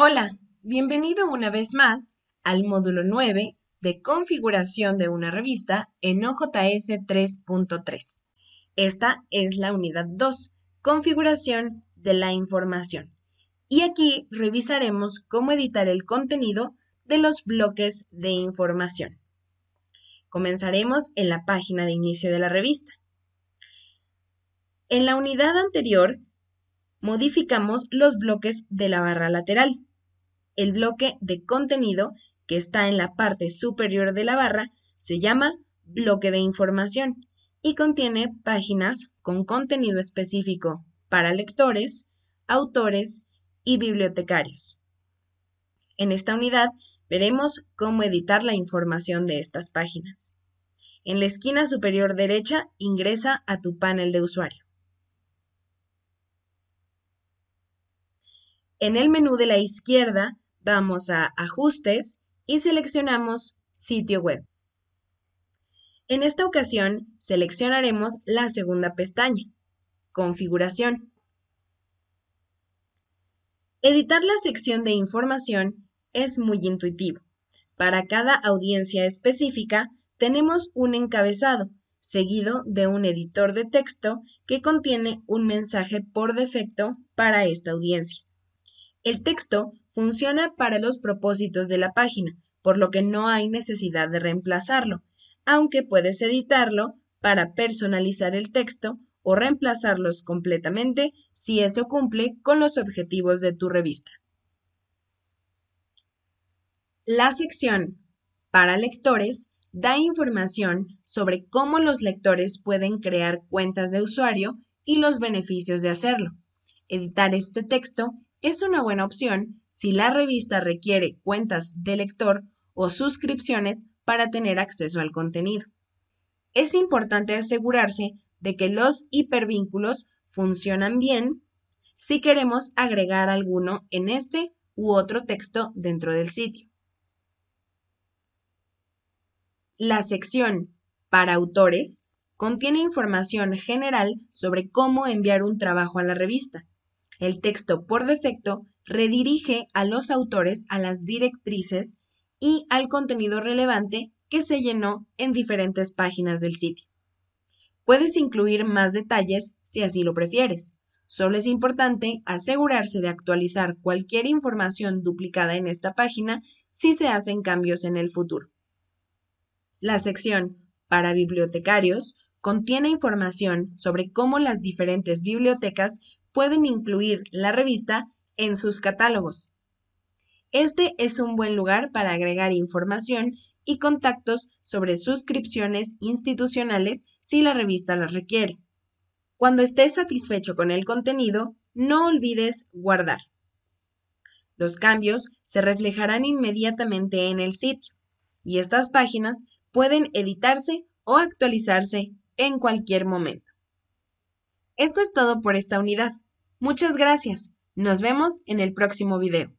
Hola, bienvenido una vez más al módulo 9 de configuración de una revista en OJS 3.3. Esta es la unidad 2, configuración de la información. Y aquí revisaremos cómo editar el contenido de los bloques de información. Comenzaremos en la página de inicio de la revista. En la unidad anterior, modificamos los bloques de la barra lateral el bloque de contenido que está en la parte superior de la barra se llama bloque de información y contiene páginas con contenido específico para lectores, autores y bibliotecarios. En esta unidad veremos cómo editar la información de estas páginas. En la esquina superior derecha ingresa a tu panel de usuario. En el menú de la izquierda Vamos a Ajustes y seleccionamos Sitio web. En esta ocasión seleccionaremos la segunda pestaña, Configuración. Editar la sección de información es muy intuitivo. Para cada audiencia específica tenemos un encabezado, seguido de un editor de texto que contiene un mensaje por defecto para esta audiencia. El texto funciona para los propósitos de la página, por lo que no hay necesidad de reemplazarlo, aunque puedes editarlo para personalizar el texto o reemplazarlos completamente si eso cumple con los objetivos de tu revista. La sección para lectores da información sobre cómo los lectores pueden crear cuentas de usuario y los beneficios de hacerlo. Editar este texto es una buena opción si la revista requiere cuentas de lector o suscripciones para tener acceso al contenido. Es importante asegurarse de que los hipervínculos funcionan bien si queremos agregar alguno en este u otro texto dentro del sitio. La sección para autores contiene información general sobre cómo enviar un trabajo a la revista, el texto por defecto redirige a los autores a las directrices y al contenido relevante que se llenó en diferentes páginas del sitio. Puedes incluir más detalles si así lo prefieres. Solo es importante asegurarse de actualizar cualquier información duplicada en esta página si se hacen cambios en el futuro. La sección para bibliotecarios contiene información sobre cómo las diferentes bibliotecas pueden incluir la revista en sus catálogos. Este es un buen lugar para agregar información y contactos sobre suscripciones institucionales si la revista las requiere. Cuando estés satisfecho con el contenido, no olvides guardar. Los cambios se reflejarán inmediatamente en el sitio y estas páginas pueden editarse o actualizarse en cualquier momento. Esto es todo por esta unidad. Muchas gracias. Nos vemos en el próximo video.